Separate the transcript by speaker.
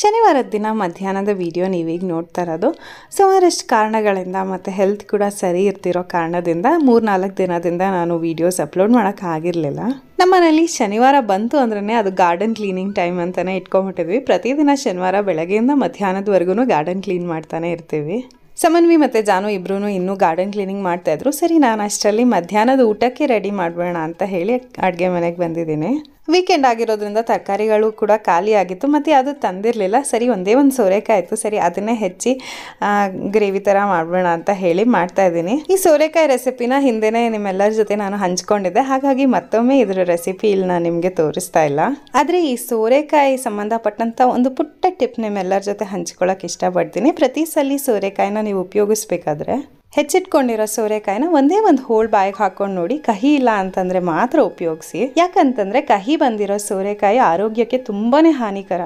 Speaker 1: ಶನಿವಾರದ ದಿನ ಮಧ್ಯಾಹ್ನದ ವಿಡಿಯೋ ನೀವೀಗ ನೋಡ್ತಾ ಇರೋದು ಸುಮಾರಷ್ಟು ಕಾರಣಗಳಿಂದ ಮತ್ತು ಹೆಲ್ತ್ ಕೂಡ ಸರಿ ಇರ್ತಿರೋ ಕಾರಣದಿಂದ ನಾಲ್ಕು ದಿನದಿಂದ ನಾನು ವೀಡಿಯೋಸ್ ಅಪ್ಲೋಡ್ ಮಾಡೋಕ್ಕಾಗಿರಲಿಲ್ಲ ನಮ್ಮನೇಲಿ ಶನಿವಾರ ಬಂತು ಅಂದ್ರೆ ಅದು ಗಾರ್ಡನ್ ಕ್ಲೀನಿಂಗ್ ಟೈಮ್ ಅಂತಲೇ ಇಟ್ಕೊಂಬಿಟ್ಟಿದ್ವಿ ಪ್ರತಿದಿನ ಶನಿವಾರ ಬೆಳಗ್ಗೆಯಿಂದ ಮಧ್ಯಾಹ್ನದವರೆಗೂ ಗಾರ್ಡನ್ ಕ್ಲೀನ್ ಮಾಡ್ತಾನೆ ಇರ್ತೀವಿ ಸಮನ್ವಿ ಮತ್ತು ಜಾನು ಇಬ್ಬರೂ ಇನ್ನೂ ಗಾರ್ಡನ್ ಕ್ಲೀನಿಂಗ್ ಮಾಡ್ತಾಯಿದ್ರು ಸರಿ ನಾನು ಅಷ್ಟರಲ್ಲಿ ಮಧ್ಯಾಹ್ನದ ಊಟಕ್ಕೆ ರೆಡಿ ಮಾಡಬೇಡ ಅಂತ ಹೇಳಿ ಅಡುಗೆ ಮನೆಗೆ ಬಂದಿದ್ದೀನಿ ವೀಕೆಂಡ್ ಆಗಿರೋದ್ರಿಂದ ತರಕಾರಿಗಳು ಕೂಡ ಖಾಲಿ ಆಗಿತ್ತು ಮತ್ತು ಅದು ತಂದಿರಲಿಲ್ಲ ಸರಿ ಒಂದೇ ಒಂದು ಸೋರೆಕಾಯಿ ಇತ್ತು ಸರಿ ಅದನ್ನೇ ಹೆಚ್ಚಿ ಗ್ರೇವಿ ಥರ ಮಾಡಬೇಡ ಅಂತ ಹೇಳಿ ಮಾಡ್ತಾ ಇದ್ದೀನಿ ಈ ಸೋರೆಕಾಯಿ ರೆಸಿಪಿನ ಹಿಂದೆನೆ ನಿಮ್ಮೆಲ್ಲರ ಜೊತೆ ನಾನು ಹಂಚ್ಕೊಂಡಿದ್ದೆ ಹಾಗಾಗಿ ಮತ್ತೊಮ್ಮೆ ಇದರ ರೆಸಿಪಿ ಇಲ್ಲಿ ನಾನು ನಿಮಗೆ ತೋರಿಸ್ತಾ ಇಲ್ಲ ಆದರೆ ಈ ಸೋರೆಕಾಯಿ ಸಂಬಂಧಪಟ್ಟಂಥ ಒಂದು ಪುಟ್ಟ ಟಿಪ್ ನಿಮ್ಮೆಲ್ಲರ ಜೊತೆ ಹಂಚ್ಕೊಳ್ಳೋಕೆ ಇಷ್ಟಪಡ್ತೀನಿ ಪ್ರತಿ ಸಲ ಸೋರೆಕಾಯಿನ ನೀವು ಉಪಯೋಗಿಸ್ಬೇಕಾದ್ರೆ ಹೆಚ್ಚಿಟ್ಕೊಂಡಿರೋ ಸೋರೆಕಾಯಿನ ಒಂದೇ ಒಂದು ಹೋಳ್ ಬಾಯಿಗೆ ಹಾಕೊಂಡು ನೋಡಿ ಕಹಿ ಇಲ್ಲ ಅಂತಂದರೆ ಮಾತ್ರ ಉಪಯೋಗಿಸಿ ಯಾಕಂತಂದರೆ ಕಹಿ ಬಂದಿರೋ ಸೋರೆಕಾಯಿ ಆರೋಗ್ಯಕ್ಕೆ ತುಂಬಾ ಹಾನಿಕರ